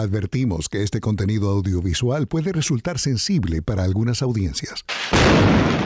Advertimos que este contenido audiovisual puede resultar sensible para algunas audiencias.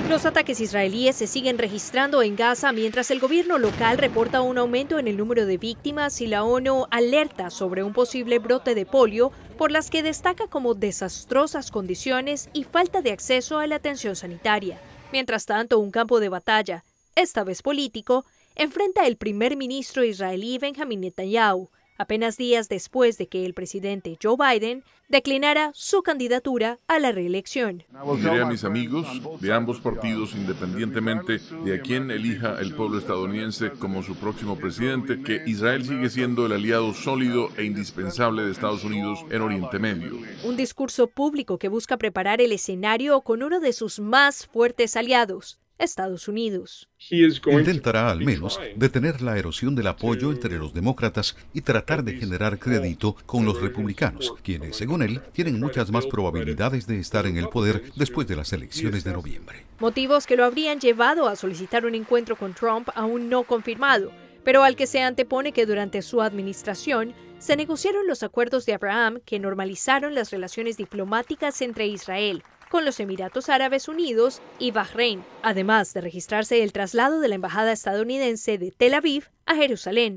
Los ataques israelíes se siguen registrando en Gaza mientras el gobierno local reporta un aumento en el número de víctimas y la ONU alerta sobre un posible brote de polio por las que destaca como desastrosas condiciones y falta de acceso a la atención sanitaria. Mientras tanto, un campo de batalla, esta vez político, enfrenta el primer ministro israelí Benjamin Netanyahu, apenas días después de que el presidente Joe Biden declinara su candidatura a la reelección. Diré a mis amigos de ambos partidos, independientemente de a quién elija el pueblo estadounidense como su próximo presidente, que Israel sigue siendo el aliado sólido e indispensable de Estados Unidos en Oriente Medio. Un discurso público que busca preparar el escenario con uno de sus más fuertes aliados, Estados Unidos. Intentará al menos detener la erosión del apoyo entre los demócratas y tratar de generar crédito con los republicanos, quienes, según él, tienen muchas más probabilidades de estar en el poder después de las elecciones de noviembre. Motivos que lo habrían llevado a solicitar un encuentro con Trump aún no confirmado, pero al que se antepone que durante su administración se negociaron los acuerdos de Abraham que normalizaron las relaciones diplomáticas entre Israel con los Emiratos Árabes Unidos y Bahrein, además de registrarse el traslado de la embajada estadounidense de Tel Aviv a Jerusalén.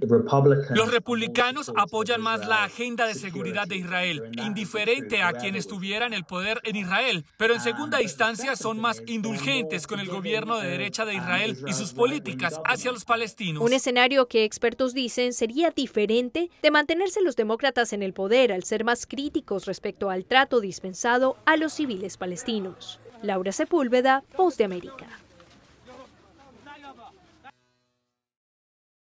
Los republicanos apoyan más la agenda de seguridad de Israel, indiferente a quienes en el poder en Israel, pero en ah, segunda instancia son más indulgentes con el gobierno de derecha de Israel y sus políticas hacia los palestinos. Un escenario que expertos dicen sería diferente de mantenerse los demócratas en el poder al ser más críticos respecto al trato dispensado a los civiles palestinos. Laura Sepúlveda, Voz de América.